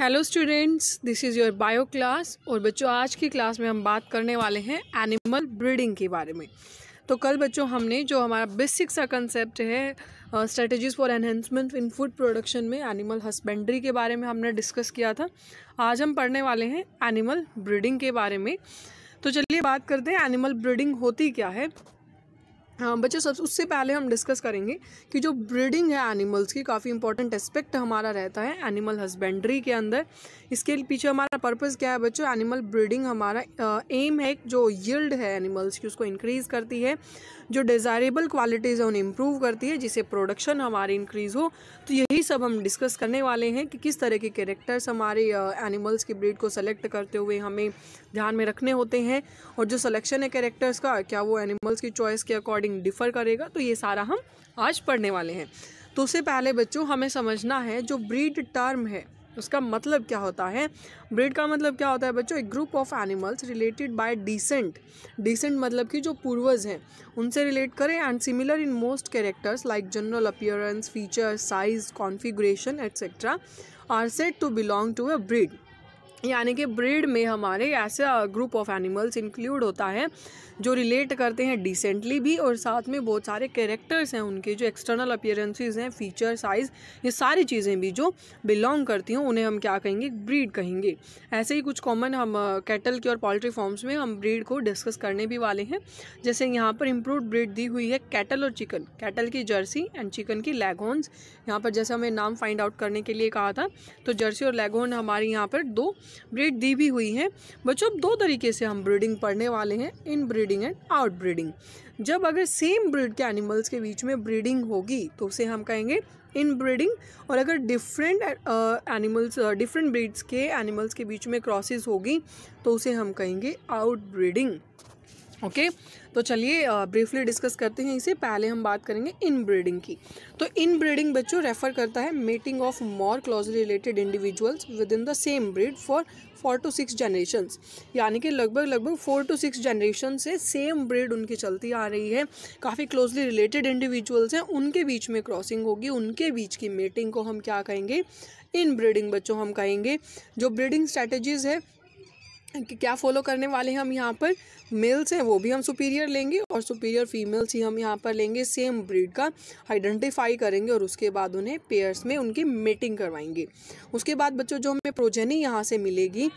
Hello students this is your bio class और बच्चों आज की क्लास में हम बात करने वाले हैं एनिमल ब्रीडिंग के बारे में तो कल बच्चों हमने जो हमारा बेसिक सा कंसेप्ट है strategies for enhancement in food production में एनिमल हस्बेंड्री के बारे में हमने डिस्कस किया था आज हम पढ़ने वाले हैं एनिमल ब्रीडिंग के बारे में तो चलिए बात करते हैं एनिमल ब्रीडिंग होती क्या है हाँ बच्चे सब उससे पहले हम डिस्कस करेंगे कि जो ब्रीडिंग है एनिमल्स की काफ़ी इंपॉर्टेंट एस्पेक्ट हमारा रहता है एनिमल हस्बेंड्री के अंदर इसके पीछे हमारा पर्पस क्या है बच्चों एनिमल ब्रीडिंग हमारा एम है जो यील्ड है एनिमल्स की उसको इंक्रीज़ करती है जो डिज़ायरेबल क्वालिटीज़ है उन्हें इम्प्रूव करती है जिससे प्रोडक्शन हमारी इंक्रीज़ हो तो यही सब हम डिस्कस करने वाले हैं कि किस तरह के कैरेक्टर्स हमारे एनिमल्स की ब्रीड को सेलेक्ट करते हुए हमें ध्यान में रखने होते हैं और जो सलेक्शन है कैरेक्टर्स का क्या वो एनिमल्स की चॉइस के अकॉर्डिंग अकॉर्डिंग डिफ़र करेगा तो ये सारा हम आज पढ़ने वाले हैं तो उससे पहले बच्चों हमें समझना है जो ब्रीड टर्म है उसका मतलब क्या होता है ब्रीड का मतलब क्या होता है बच्चों एक group of animals related by descent descent मतलब कि जो पूर्वज हैं उनसे रिलेट करें and similar in most characters like general appearance feature size configuration etcetera are set to belong to a breed यानी कि ब्रीड में हमारे ऐसा ग्रुप ऑफ एनिमल्स इंक्लूड होता है जो रिलेट करते हैं डिसेंटली भी और साथ में बहुत सारे कैरेक्टर्स हैं उनके जो एक्सटर्नल अपियरेंसेज हैं फीचर साइज ये सारी चीज़ें भी जो बिलोंग करती हैं उन्हें हम क्या कहेंगे ब्रीड कहेंगे ऐसे ही कुछ कॉमन हम कैटल के और पोल्ट्री फॉर्म्स में हम ब्रीड को डिस्कस करने भी वाले हैं जैसे यहाँ पर इम्प्रूव ब्रीड दी हुई है कैटल और चिकन कैटल की जर्सी एंड चिकन की लेगोन्स यहाँ पर जैसे हमें नाम फाइंड आउट करने के लिए कहा था तो जर्सी और लेगोन हमारे यहाँ पर दो ब्रीड दी भी हुई है बच्चों दो तरीके से हम ब्रीडिंग पढ़ने वाले हैं inbreeding and outbreeding जब अगर सेम ब्रीड के एनिमल्स के बीच में ब्रीडिंग होगी तो उसे हम कहेंगे इन ब्रीडिंग और अगर डिफरेंट एनिमल्स डिफरेंट ब्रीड्स के एनिमल्स के बीच में क्रॉसेस होगी तो उसे हम कहेंगे आउट ब्रीडिंग ओके okay? तो चलिए ब्रीफली डिस्कस करते हैं इसे पहले हम बात करेंगे इन ब्रीडिंग की तो इन ब्रीडिंग बच्चों रेफर करता है mating of more closely related individuals within the same breed for four to six generations यानी कि लगभग लगभग फोर टू सिक्स जनरेशन से सेम ब्रीड उनकी चलती आ रही है काफ़ी क्लोजली रिलेटेड इंडिविजुअल्स हैं उनके बीच में क्रॉसिंग होगी उनके बीच की मेटिंग को हम क्या कहेंगे इन ब्रीडिंग बच्चों हम कहेंगे जो ब्रीडिंग स्ट्रेटेजीज़ है कि क्या फॉलो करने वाले हैं हम यहाँ पर मेल्स हैं वो भी हम सुपीरियर लेंगे और सुपीरियर फीमेल्स ही हम यहाँ पर लेंगे सेम ब्रीड का आइडेंटिफाई करेंगे और उसके बाद उन्हें पेयर्स में उनकी मेटिंग करवाएंगे उसके बाद बच्चों जो हमें प्रोजेनी यहाँ से मिलेगी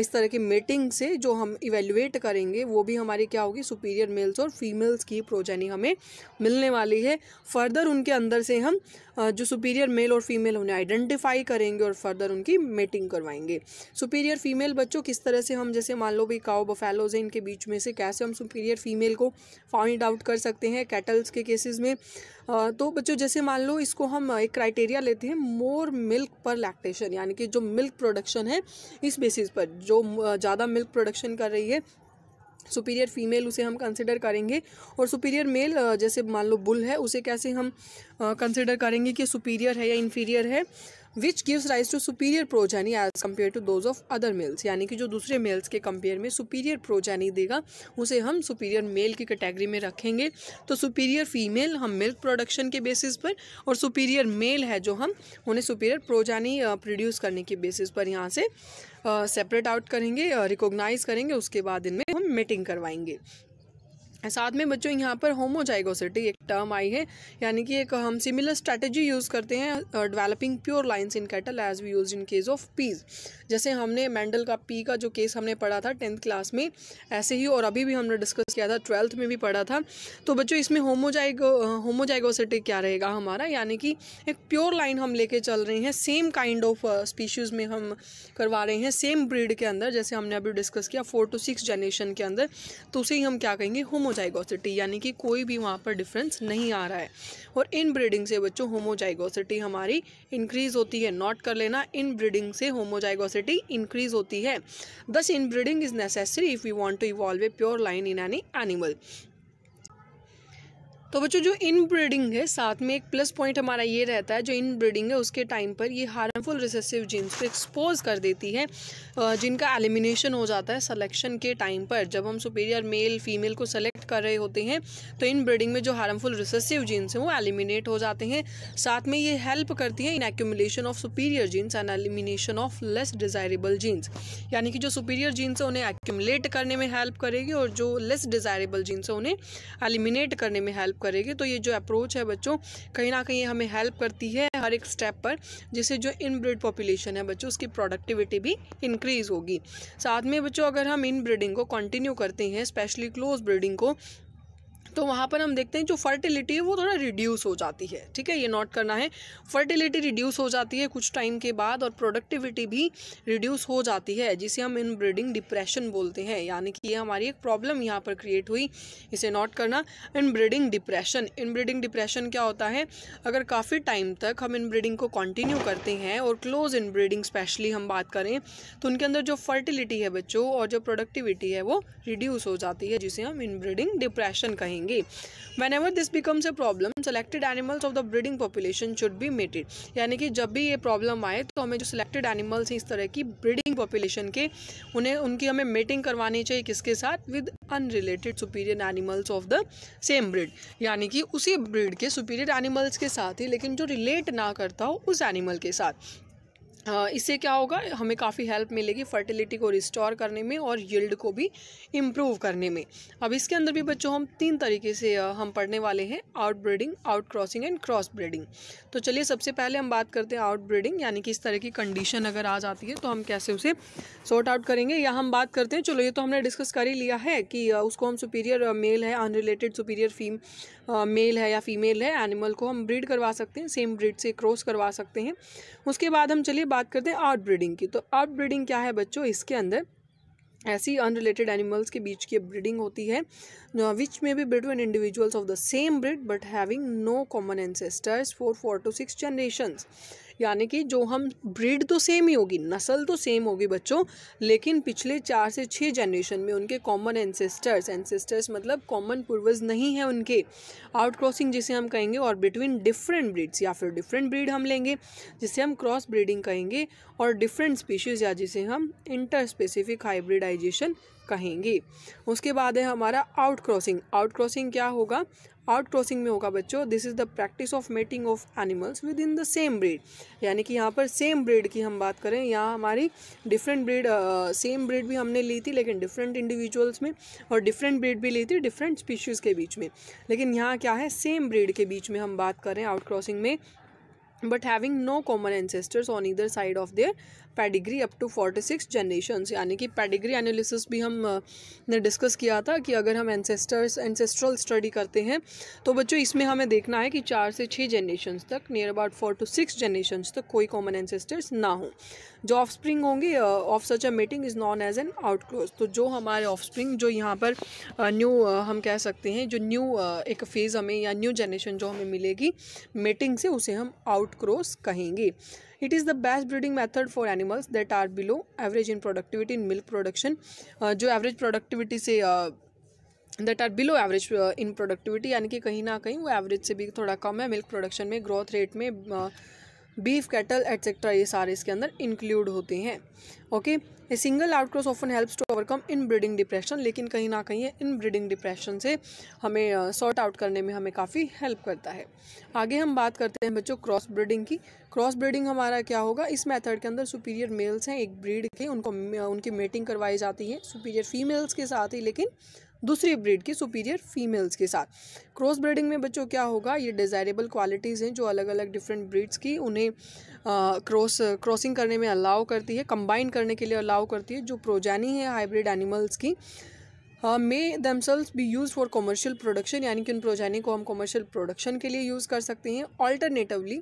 इस तरह की मेटिंग से जो हम इवेल्युएट करेंगे वो भी हमारी क्या होगी सुपीरियर मेल्स और फीमेल्स की प्रोजेनी हमें मिलने वाली है फर्दर उनके अंदर से हम जो सुपीरियर मेल और फीमेल उन्हें आइडेंटिफाई करेंगे और फर्दर उनकी मेटिंग करवाएंगे सुपीरियर फीमेल बच्चों किस तरह से हम जैसे मान लो भी काओ बफेलोज हैं इनके बीच में से कैसे हम सुपीरियर फीमेल को फाइंड आउट कर सकते हैं कैटल्स के केसेस में तो बच्चों जैसे मान लो इसको हम एक क्राइटेरिया लेते हैं मोर मिल्क पर लैक्टेशन यानी कि जो मिल्क प्रोडक्शन है इस बेसिस पर जो ज़्यादा मिल्क प्रोडक्शन कर रही है सुपीरियर फीमेल उसे हम कंसिडर करेंगे और सुपीरियर मेल जैसे मान लो बुल है उसे कैसे हम कंसिडर करेंगे कि सुपीरियर है या इन्फीरियर है which gives rise to superior progeny as compared to those of other males यानी कि जो दूसरे मेल्स के कंपेयर में सुपीरियर प्रोजैनी देगा उसे हम सुपीरियर मेल की कैटेगरी में रखेंगे तो सुपीरियर फीमेल हम मिल्क प्रोडक्शन के बेसिस पर और सुपीरियर मेल है जो हम उन्हें सुपीरियर प्रोजैनी प्रोड्यूस करने के बेसिस पर यहाँ से सेपरेट आउट करेंगे रिकोगनाइज करेंगे उसके बाद इनमें हम मीटिंग करवाएंगे साथ में बच्चों यहाँ पर होमोजाइगोसिटी एक टर्म आई है यानी कि एक हम सिमिलर स्ट्रैटेजी यूज़ करते हैं developing pure lines in cattle as we use in case of peas जैसे हमने मैंडल का पी का जो केस हमने पढ़ा था टेंथ क्लास में ऐसे ही और अभी भी हमने डिस्कस किया था ट्वेल्थ में भी पढ़ा था तो बच्चों इसमें होमोजाइगो होमोजाइगोसिटी uh, क्या रहेगा हमारा यानी कि एक प्योर लाइन हम लेके चल रहे हैं सेम काइंड ऑफ स्पीशीज़ में हम करवा रहे हैं सेम ब्रीड के अंदर जैसे हमने अभी डिस्कस किया फोर टू सिक्स जनरेशन के अंदर तो उसे ही हम क्या कहेंगे होमो होमोजाइगोसिटी यानी कि कोई भी वहाँ पर डिफरेंस नहीं आ रहा है और इन ब्रीडिंग से बच्चों होमोजाइगोसिटी हमारी इंक्रीज़ होती है नोट कर लेना इन ब्रीडिंग से होमोजाइगोसिटी इंक्रीज़ होती है thus inbreeding is necessary if you want to evolve a pure line in any animal तो बच्चों जो इन ब्रीडिंग है साथ में एक प्लस पॉइंट हमारा ये रहता है जो इन ब्रीडिंग है उसके टाइम पर ये हार्मफुल रिसेसिव जीन्स को एक्सपोज कर देती है जिनका एलिमिनेशन हो जाता है सलेक्शन के टाइम पर जब हम सुपीरियर मेल फीमेल को सेलेक्ट कर रहे होते हैं तो इन ब्रीडिंग में जो हार्मफुल रिसेसिव जीन्स हैं वो एलिमिनेट हो जाते हैं साथ में ये हेल्प करती है in accumulation of superior genes and elimination of less desirable genes यानी कि जो सुपीरियर जीन्स है उन्हें एक्यूमलेट करने में हेल्प करेगी और जो लेस डिज़ायरेबल जीन्स है उन्हें एलिमिनेट करने में हेल्प हेल्प करेगी तो ये जो अप्रोच है बच्चों कहीं ना कहीं हमें हेल्प करती है हर एक स्टेप पर जिससे जो इनब्रिड पॉपुलेशन है बच्चों उसकी प्रोडक्टिविटी भी इंक्रीज़ होगी साथ में बच्चों अगर हम इन ब्रीडिंग को कंटिन्यू करते हैं स्पेशली क्लोज ब्रीडिंग को तो वहाँ पर हम देखते हैं जो फर्टिलिटी है वो थोड़ा रिड्यूस हो जाती है ठीक है ये नोट करना है फर्टिलिटी रिड्यूस हो जाती है कुछ टाइम के बाद और प्रोडक्टिविटी भी रिड्यूस हो जाती है जिसे हम इन ब्रीडिंग डिप्रेशन बोलते हैं यानी कि ये हमारी एक प्रॉब्लम यहाँ पर क्रिएट हुई इसे नोट करना inbreeding depression inbreeding depression क्या होता है अगर काफ़ी टाइम तक हम इन ब्रीडिंग को कंटिन्यू करते हैं और क्लोज इन ब्रीडिंग स्पेशली हम बात करें तो उनके अंदर जो फर्टिलिटी है बच्चों और जो प्रोडक्टिविटी है वो रिड्यूस हो जाती है जिसे हम इन ब्रीडिंग डिप्रेशन कहेंगे जाएंगी whenever this becomes a problem selected animals of the breeding population should be mated यानी कि जब भी ये प्रॉब्लम आए तो हमें जो सिलेक्टेड एनिमल्स हैं इस तरह की ब्रीडिंग पॉपुलेशन के उन्हें उनकी हमें मेटिंग करवानी चाहिए किसके साथ with unrelated superior animals of the same breed यानी कि उसी ब्रीड के सुपीरियर एनिमल्स के साथ ही लेकिन जो रिलेट ना करता हो उस एनिमल के साथ इससे क्या होगा हमें काफ़ी हेल्प मिलेगी फर्टिलिटी को रिस्टोर करने में और यील्ड को भी इम्प्रूव करने में अब इसके अंदर भी बच्चों हम तीन तरीके से हम पढ़ने वाले हैं outbreeding outcrossing and crossbreeding तो चलिए सबसे पहले हम बात करते हैं आउट ब्रीडिंग यानी कि इस तरह की कंडीशन अगर आ जाती है तो हम कैसे उसे सॉर्ट आउट करेंगे या हम बात करते हैं चलो ये तो हमने डिस्कस कर ही लिया है कि उसको हम सुपीरियर मेल है अनरिलेटेड सुपीरियर फीम मेल है या फीमेल है एनिमल को हम ब्रीड करवा सकते हैं सेम ब्रीड से क्रॉस करवा सकते हैं उसके बाद हम चलिए बात करते हैं आउट ब्रीडिंग की तो आउट ब्रीडिंग क्या है बच्चों इसके अंदर ऐसी अनरिलेटेड एनिमल्स के बीच की ब्रीडिंग होती है which may be between individuals of the same breed but having no common ancestors for four to six generations यानी कि जो हम ब्रीड तो सेम ही होगी नस्ल तो सेम होगी बच्चों लेकिन पिछले चार से छः जनरेशन में उनके कॉमन एनसेस्टर्स एनसेस्टर्स मतलब कॉमन पूर्वज नहीं है उनके आउट क्रॉसिंग जिसे हम कहेंगे और बिटवीन डिफरेंट ब्रीड्स या फिर डिफरेंट ब्रीड हम लेंगे जिसे हम क्रॉस ब्रीडिंग कहेंगे और डिफरेंट स्पीशीज़ या जिसे हम इंटर स्पेसिफिक हाइब्रिडाइजेशन कहेंगे उसके बाद है हमारा आउट क्रॉसिंग आउट क्रॉसिंग क्या होगा आउट क्रॉसिंग में होगा बच्चों this is the practice of mating of animals within the same breed यानी कि यहाँ पर सेम ब्रीड की हम बात करें यहाँ हमारी डिफरेंट ब्रीड सेम ब्रीड भी हमने ली थी लेकिन डिफरेंट इंडिविजुअल्स में और डिफरेंट ब्रीड भी ली थी डिफरेंट स्पीशीज़ के बीच में लेकिन यहाँ क्या है सेम ब्रीड के बीच में हम बात करें आउट क्रॉसिंग में but having no common ancestors on either side of their pedigree up to forty six generation यानी कि पैडिग्री एनालिसिस भी हम ने डिस्कस किया था कि अगर हम एनसेस्टर्स एनसेस्ट्रल स्टडी करते हैं तो बच्चों इसमें हमें देखना है कि चार से छः जनरेशन्स तक near about four to six generation तक कोई कॉमन एनसेस्टर्स ना हो जो ऑफ स्प्रिंग होंगे of such a mating is known as an outcross तो जो हमारे ऑफ स्प्रिंग जो यहाँ पर न्यू हम कह सकते हैं जो न्यू एक फेज़ हमें या न्यू जनरेशन जो हमें मिलेगी मीटिंग से उसे हम आउटक्रोस कहेंगे it is the best breeding method for animals that are below average in productivity in milk production जो एवरेज प्रोडक्टिविटी से that are below average in productivity यानी कि कहीं ना कहीं वो एवरेज से भी थोड़ा कम है मिल्क प्रोडक्शन में ग्रोथ रेट में uh, बीफ कैटल एट्सेट्रा ये सारे इसके अंदर इंक्लूड होते हैं okay a single outcross often helps to overcome inbreeding depression लेकिन कहीं ना कहीं इन ब्रीडिंग डिप्रेशन से हमें सॉर्ट uh, आउट करने में हमें काफ़ी हेल्प करता है आगे हम बात करते हैं बच्चों क्रॉस ब्रीडिंग की क्रॉस ब्रीडिंग हमारा क्या होगा इस मेथड के अंदर सुपीरियर मेल्स हैं एक ब्रीड के उनको उनकी मेटिंग करवाई जाती है सुपीरियर फीमेल्स के साथ ही लेकिन दूसरी ब्रीड की सुपीरियर फीमेल्स के साथ क्रॉस ब्रीडिंग में बच्चों क्या होगा ये डिज़ायरेबल क्वालिटीज़ हैं जो अलग अलग डिफरेंट ब्रीड्स की उन्हें क्रॉस क्रॉसिंग करने में अलाउ करती है कंबाइन करने के लिए अलाउ करती है जो प्रोजैनी है हाइब्रिड एनिमल्स की may themselves be used for commercial production यानी कि उन प्रोजैनी को हम कॉमर्शियल प्रोडक्शन के लिए यूज़ कर सकते हैं ऑल्टरनेटिवली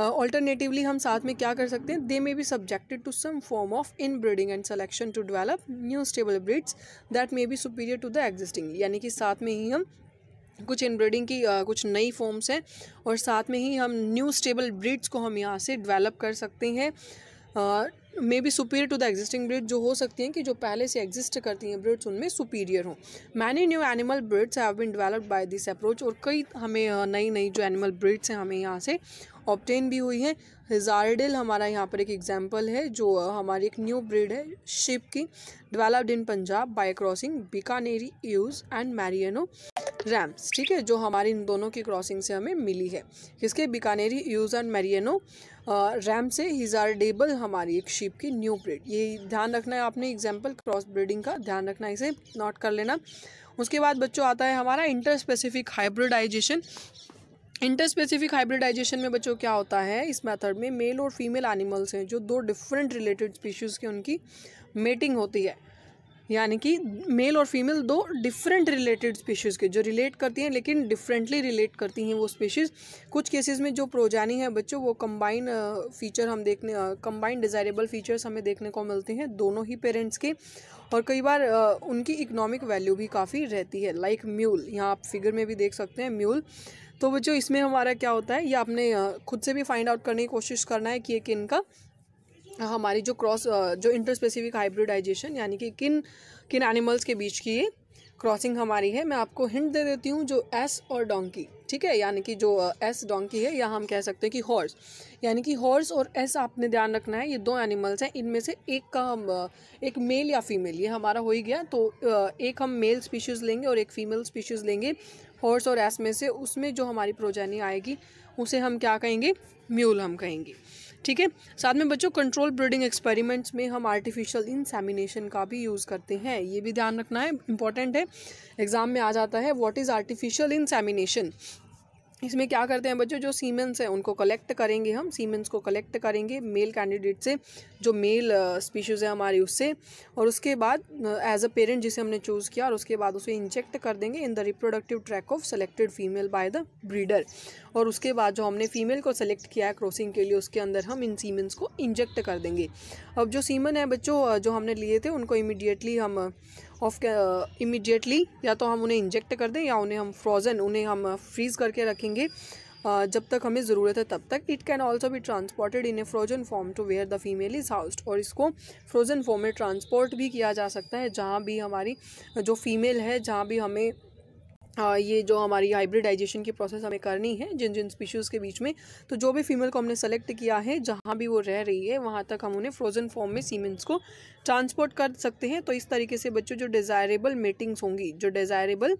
ऑल्टरनेटिवली uh, हम साथ में क्या कर सकते हैं they may be subjected to some form of inbreeding and selection to develop new stable breeds that may be superior to the existing यानी कि साथ में ही हम कुछ इनब्रीडिंग की आ, uh, कुछ नई फॉर्म्स हैं और साथ में ही हम न्यू स्टेबल ब्रिड्स को हम यहाँ से डेवलप कर सकते हैं uh, may be superior to the existing breed जो हो सकती हैं कि जो पहले से एग्जिस्ट करती हैं ब्रिड्स उनमें सुपीरियर हों many new animal breeds have been developed by this approach और कई हमें नई नई जो एनिमल ब्रिड्स हैं हमें यहाँ से ऑप्टेन भी हुई हैं हिजारडिल हमारा यहाँ पर एक एग्जाम्पल है जो हमारी एक न्यू ब्रिड है शिप की developed in Punjab by crossing Bikaneri ewes and merino rams ठीक है जो हमारी इन दोनों की क्रॉसिंग से हमें मिली है किसके Bikaneri ewes and merino ram से डेबल हमारी एक शीप की न्यू ब्रिड ये ध्यान रखना है आपने एग्जाम्पल क्रॉस ब्रीडिंग का ध्यान रखना है इसे नोट कर लेना उसके बाद बच्चों आता है हमारा interspecific hybridization interspecific hybridization में बच्चों क्या होता है इस मेथड में मेल और फीमेल एनिमल्स हैं जो दो डिफरेंट रिलेटेड स्पीशीज़ के उनकी मेटिंग होती है यानी कि मेल और फीमेल दो डिफरेंट रिलेटेड स्पीशीज़ के जो रिलेट करती हैं लेकिन डिफरेंटली रिलेट करती हैं वो स्पीशीज़ कुछ केसेस में जो प्रोजानी है बच्चों वो कंबाइन फ़ीचर हम देखने कंबाइन डिज़ायरेबल फ़ीचर्स हमें देखने को मिलते हैं दोनों ही पेरेंट्स के और कई बार आ, उनकी इकोनॉमिक वैल्यू भी काफ़ी रहती है लाइक म्यूल यहाँ आप फिगर में भी देख सकते हैं म्यूल तो बच्चों इसमें हमारा क्या होता है ये आपने खुद से भी फाइंड आउट करने की कोशिश करना है कि एक इनका हमारी जो क्रॉस जो इंटर स्पेसिफिक हाइब्रिडाइजेशन यानी कि किन किन एनिमल्स के बीच की क्रॉसिंग हमारी है मैं आपको हिंट दे देती हूँ जो एस और डोंकी ठीक है यानी कि जो एस डोंकी है या हम कह सकते हैं कि हॉर्स यानी कि हॉर्स और एस आपने ध्यान रखना है ये दो एनिमल्स हैं इनमें से एक का हम एक मेल या फीमेल ये हमारा हो ही गया तो एक हम मेल स्पीशीज़ लेंगे और एक फीमेल स्पीशीज़ लेंगे हॉर्स और एस में से उसमें जो हमारी प्रोजैनी आएगी उसे हम क्या कहेंगे म्यूल हम कहेंगे ठीक है साथ में बच्चों कंट्रोल ब्रीडिंग एक्सपेरिमेंट्स में हम आर्टिफिशियल इंसेमिनेशन का भी यूज़ करते हैं ये भी ध्यान रखना है इंपॉर्टेंट है एग्जाम में आ जाता है व्हाट इज़ आर्टिफिशियल इंसेमिनेशन इसमें क्या करते हैं बच्चों जो सीमेंस है उनको कलेक्ट करेंगे हम सीमेंस को कलेक्ट करेंगे मेल कैंडिडेट से जो मेल स्पीशीज़ uh, है हमारी उससे और उसके बाद एज अ पेरेंट जिसे हमने चूज़ किया और उसके बाद उसे इंजेक्ट कर देंगे in the reproductive tract of selected female by the breeder और उसके बाद जो हमने फीमेल को सेलेक्ट किया है क्रॉसिंग के लिए उसके अंदर हम इन सीमेंस को इंजेक्ट कर देंगे अब जो सीमन है बच्चों uh, जो हमने लिए थे उनको इमिडिएटली हम uh, ऑफ इमिडिएटली uh, या तो हम उन्हें इंजेक्ट कर दें या उन्हें हम फ्रोज़न उन्हें हम फ्रीज़ uh, करके रखेंगे Uh, जब तक हमें ज़रूरत है तब तक it can also be transported in a frozen form to where the female is housed और इसको फ्रोजन फॉर्म में ट्रांसपोर्ट भी किया जा सकता है जहाँ भी हमारी uh, जो फीमेल है जहाँ भी हमें आ, ये जो हमारी हाइब्रिडाइजेशन की प्रोसेस हमें करनी है जिन जिन स्पीशीज़ के बीच में तो जो भी फीमेल को हमने सेलेक्ट किया है जहाँ भी वो रह रही है वहाँ तक हम उन्हें फ्रोज़न फॉर्म में सीमेंस को ट्रांसपोर्ट कर सकते हैं तो इस तरीके से बच्चों जो डिज़ायरेबल मीटिंग्स होंगी जो डिज़ायरेबल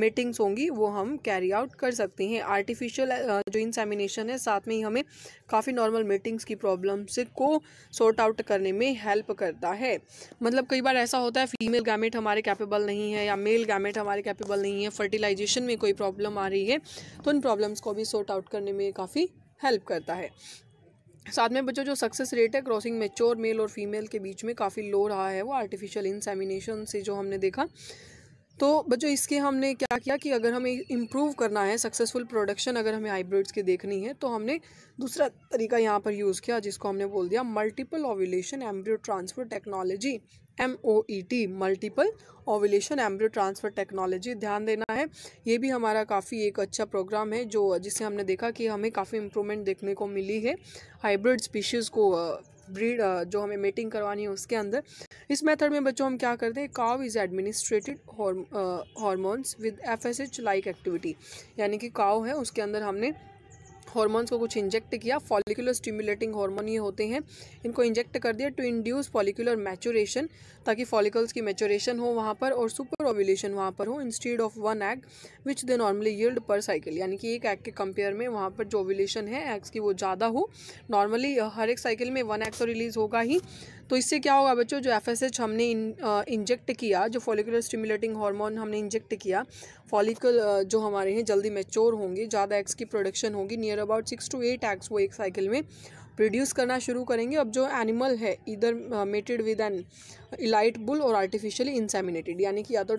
मीटिंग्स होंगी वो हम कैरी आउट कर सकते हैं आर्टिफिशियल जो इंसेमिनेशन है साथ में ही हमें काफ़ी नॉर्मल मीटिंग्स की प्रॉब्लम से को सॉर्ट आउट करने में हेल्प करता है मतलब कई बार ऐसा होता है फीमेल गैमेट हमारे कैपेबल नहीं है या मेल गैमेट हमारे कैपेबल नहीं है फर्टिलाइजेशन में कोई प्रॉब्लम आ रही है तो उन प्रॉब्लम्स को भी सॉर्ट आउट करने में काफ़ी हेल्प करता है साथ में बच्चों जो सक्सेस रेट है क्रॉसिंग मेच्योर मेल और फीमेल के बीच में काफ़ी लो रहा है वो आर्टिफिशियल इंसेमिनेशन से जो हमने देखा तो बच्चों इसके हमने क्या किया कि अगर हमें इम्प्रूव करना है सक्सेसफुल प्रोडक्शन अगर हमें हाइब्रिड्स की देखनी है तो हमने दूसरा तरीका यहाँ पर यूज़ किया जिसको हमने बोल दिया multiple ovulation embryo transfer technology M O E T multiple ovulation embryo transfer technology ध्यान देना है ये भी हमारा काफ़ी एक अच्छा प्रोग्राम है जो जिससे हमने देखा कि हमें काफ़ी इम्प्रूवमेंट देखने को मिली है हाइब्रिड स्पीशीज़ को ब्रीड uh, जो हमें मेटिंग करवानी है उसके अंदर इस मेथड में बच्चों हम क्या करते हैं cow is administered hormones with F S H like activity यानी कि काव है उसके अंदर हमने हॉर्मोन्स को कुछ इंजेक्ट किया फॉलिकुलर स्टिमुलेटिंग हार्मोन ये होते हैं इनको इंजेक्ट कर दिया टू इंड्यूस फॉलिकुलर मैचोरेशन ताकि फॉलिकल्स की मैचोरेशन हो वहाँ पर और सुपर ओव्यूलेशन वहाँ पर हो instead of one egg which they normally yield per cycle यानी कि एक एग के कंपेयर में वहाँ पर जो ओव्यूलेशन है एग्स की वो ज़्यादा हो नॉर्मली हर एक साइकिल में वन एग तो रिलीज़ होगा ही तो इससे क्या होगा बच्चों जो एफ हमने इंजेक्ट किया जो फॉलिकुलर स्टिमुलेटिंग हार्मोन हमने इंजेक्ट किया फॉलिकल जो हमारे हैं जल्दी मेच्योर होंगे ज़्यादा एक्स की प्रोडक्शन होगी near about six to eight eggs वो एक साइकिल में प्रोड्यूस करना शुरू करेंगे अब जो एनिमल है इधर mated with an elite bull और आर्टिफिशियली इंसेमिनेटेड यानी कि या तो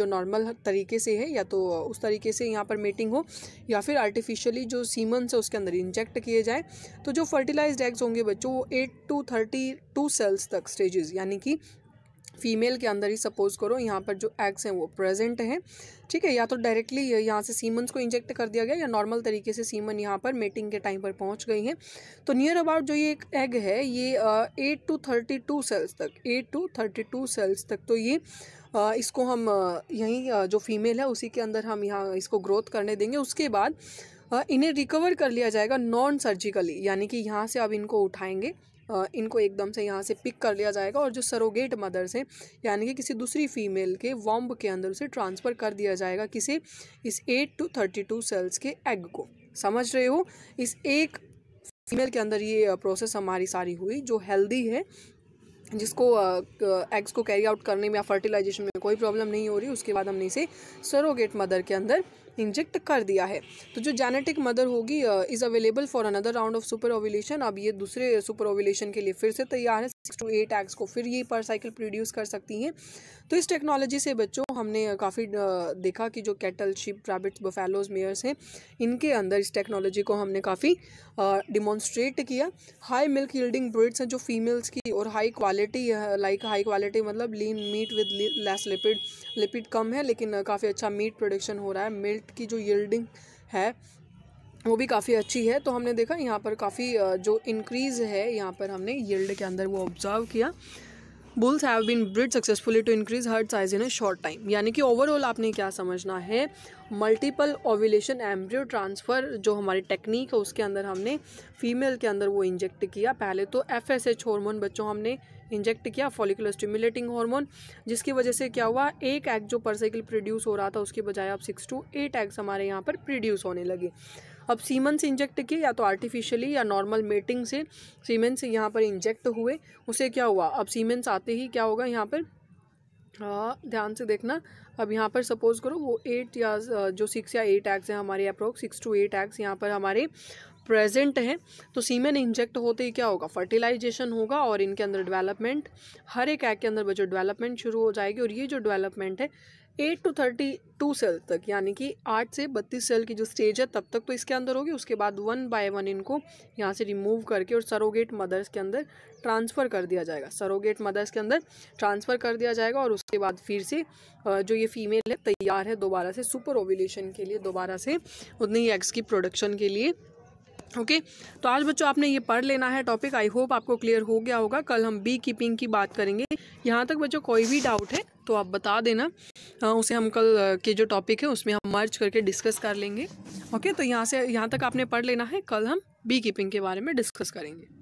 जो नॉर्मल तरीके से है या तो उस तरीके से यहाँ पर मेटिंग हो या फिर आर्टिफिशियली जो सीमन से उसके अंदर इंजेक्ट किए जाए तो जो फर्टिलाइज्ड एग्स होंगे बच्चों वो eight to thirty two cells तक स्टेजेस यानी कि फीमेल के अंदर ही सपोज करो यहाँ पर जो एग्स हैं वो प्रेजेंट हैं ठीक है या तो डायरेक्टली यहाँ से सीमन्स को इंजेक्ट कर दिया गया या नॉर्मल तरीके से सीमन यहाँ पर मेटिंग के टाइम पर पहुँच गई हैं तो नियर अबाउट जो ये एक एग है ये eight to thirty two cells तक eight to thirty two cells तक तो ये आ, इसको हम यहीं जो फीमेल है उसी के अंदर हम यहाँ इसको ग्रोथ करने देंगे उसके बाद इन्हें रिकवर कर लिया जाएगा नॉन सर्जिकली यानी कि यहाँ से अब इनको उठाएंगे इनको एकदम से यहाँ से पिक कर लिया जाएगा और जो सरोगेट मदर्स हैं यानी कि किसी दूसरी फीमेल के वॉम्ब के अंदर उसे ट्रांसफ़र कर दिया जाएगा किसी इस eight to thirty two cells के एग को समझ रहे हो इस एक फीमेल के अंदर ये प्रोसेस हमारी सारी हुई जो हेल्दी है जिसको एग्स को कैरी आउट करने में या फर्टिलाइजेशन में कोई प्रॉब्लम नहीं हो रही उसके बाद हमने इसे सरोगेट मदर के अंदर इंजेक्ट कर दिया है तो जो जेनेटिक मदर होगी is available for another round of super ovulation अब ये दूसरे सुपर ओविलेशन के लिए फिर से तैयार है सिक्स टू एट एग्स को फिर ये पर साइकिल प्रोड्यूस कर सकती हैं तो इस टेक्नोलॉजी से बच्चों हमने काफ़ी देखा कि जो cattle sheep rabbits buffaloes mares हैं इनके अंदर इस टेक्नोलॉजी को हमने काफ़ी डिमॉन्स्ट्रेट किया हाई मिल्क यल्डिंग ब्रिड्स हैं जो फीमेल्स की और high quality like high quality मतलब lean meat with less lipid lipid कम है लेकिन काफ़ी अच्छा मीट प्रोडक्शन हो रहा है मिल्ट की जो यल्डिंग है वो भी काफ़ी अच्छी है तो हमने देखा यहाँ पर काफ़ी जो इंक्रीज़ है यहाँ पर हमने यल्ड के अंदर वो ऑब्जर्व किया bulls have been bred successfully to increase herd size in a short time यानी कि ओवरऑल आपने क्या समझना है मल्टीपल ओविलेशन एम्ब्रियो ट्रांसफ़र जो हमारी टेक्निक है उसके अंदर हमने फीमेल के अंदर वो इंजेक्ट किया पहले तो एफ एस एच हॉर्मोन बच्चों हमने इंजेक्ट किया फॉलिकुलर स्टिमुलेटिंग हार्मोन जिसकी वजह से क्या हुआ एक एग जो पर साइकिल प्रोड्यूस हो रहा था उसके बजाय अब सिक्स टू एट एग्स हमारे यहाँ पर प्रोड्यूस होने लगे अब सीमन से इंजेक्ट किए या तो आर्टिफिशियली या नॉर्मल मेटिंग से सीमेन से यहाँ पर इंजेक्ट हुए उसे क्या हुआ अब सीमेंस आते ही क्या होगा यहाँ पर आ, ध्यान से देखना अब यहाँ पर सपोज करो वो एट या जो सिक्स या एट एग्स हैं हमारे approx six to eight eggs यहाँ पर हमारे प्रेजेंट हैं तो सीमेन इंजेक्ट होते ही क्या होगा फर्टिलाइजेशन होगा और इनके अंदर डेवलपमेंट हर एक एग के अंदर जो डेवलपमेंट शुरू हो जाएगी और ये जो डेवलपमेंट है eight to thirty two cell तक यानी कि आठ से बत्तीस सेल की जो स्टेज है तब तक तो इसके अंदर होगी उसके बाद वन बाय वन इनको यहाँ से रिमूव करके और सरोगेट मदर्स के अंदर ट्रांसफ़र कर दिया जाएगा सरोगेट मदर्स के अंदर ट्रांसफ़र कर दिया जाएगा और उसके बाद फिर से जो ये फीमेल है तैयार है दोबारा से सुपर ओविलेशन के लिए दोबारा से उतनी एग्स की प्रोडक्शन के लिए ओके okay? तो आज बच्चों आपने ये पढ़ लेना है टॉपिक आई होप आपको क्लियर हो गया होगा कल हम बी कीपिंग की बात करेंगे यहाँ तक बच्चों कोई भी डाउट है तो आप बता देना आ, हाँ, उसे हम कल के जो टॉपिक है उसमें हम मर्ज करके डिस्कस कर लेंगे ओके okay? तो यहाँ से यहाँ तक आपने पढ़ लेना है कल हम बी कीपिंग के बारे में डिस्कस करेंगे